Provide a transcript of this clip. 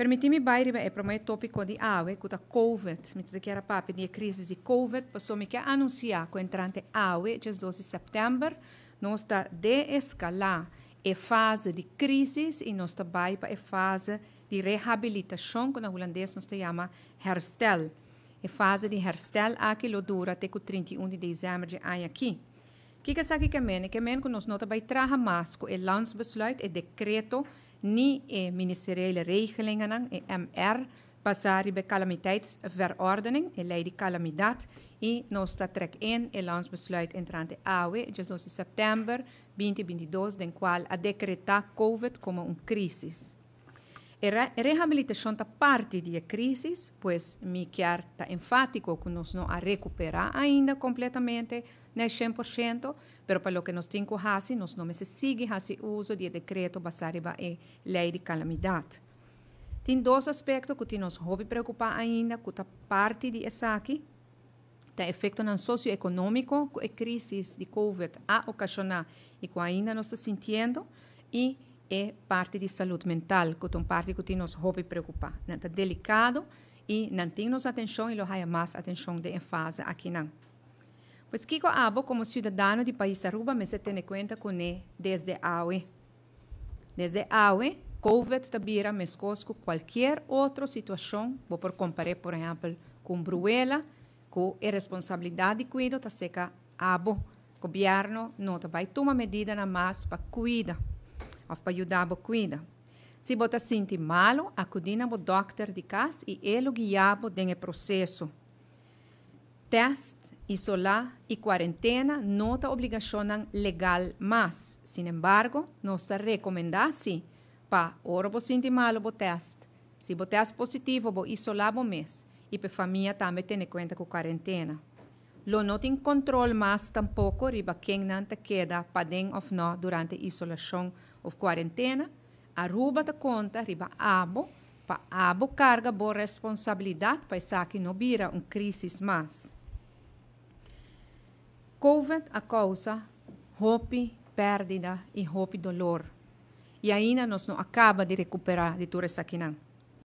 Permitimi bairi e promai topico di aue, cuta COVID, mi tutte chiara papi di crisi di COVID, passò mi che annuncia con entrante aue, dia 12 settembre, nós sta deescalà e é fase di crisi e non sta bai e fase di reabilitação, que na holandês nós se chama herstel. E é fase de herstel aqui lo dura até 31 de dezembro de ano aqui. O que é que é que é que é que nós nota vai trazer mais com o é landsbesluit e decreto niet in ministeriële regelingen, in MR, passaribe calamiteitsverordening, in lei de calamidad, e nós trek trek in e lanç besluit entrante awe, dia in dus September 2022, den qual a decreta COVID como un crisis. Rehabilitação está parte da crise, pois Mikiar está enfático que nós não a recuperar ainda completamente, nem 100%, mas para o que nós temos que fazer, nós não seguir fazer uso de decreto baseado em lei de calamidade. Tem dois aspectos que nos hobby preocupar ainda, que está parte de aqui, o efeito socioeconômico que a crise de COVID a ocasionar e que ainda nós estamos sentindo, e é parte de saúde mental, que é uma parte que nos hobby preocupar. Não é delicado e não temos atenção e não há mais atenção de enfase aqui não. Pois que eu ah, como cidadão do país Aruba, mas se tem conta com ele desde aue. Desde aue, COVID tabira mescos com qualquer outra situação, vou por comparar, por exemplo, com Bruela, com a é responsabilidade de cuido, está seca abo. O governo não vai tomar medida na para cuidar afpajudavo kuida. Se bota sinti malo, acudinamo doktor de cas e elo guiabo denge processo. Test, isolar e quarentena nota obrigação legal, mas, sin embargo, nossa recomendação para ora bo sinti malo bo test. Se bo test positivo, bo isolar bo mês. E pe família também tem conta com quarentena. Lo não tem controle mais tampouco riba quem não te queda den o não durante a isolação of quarentena, arruba da conta riba abo, pa abo carga boa responsabilidade para isso que não vira um crise mais. COVID a causa, roupe perdida e roupe dolor. E ainda nós não acaba de recuperar de tudo isso aqui não.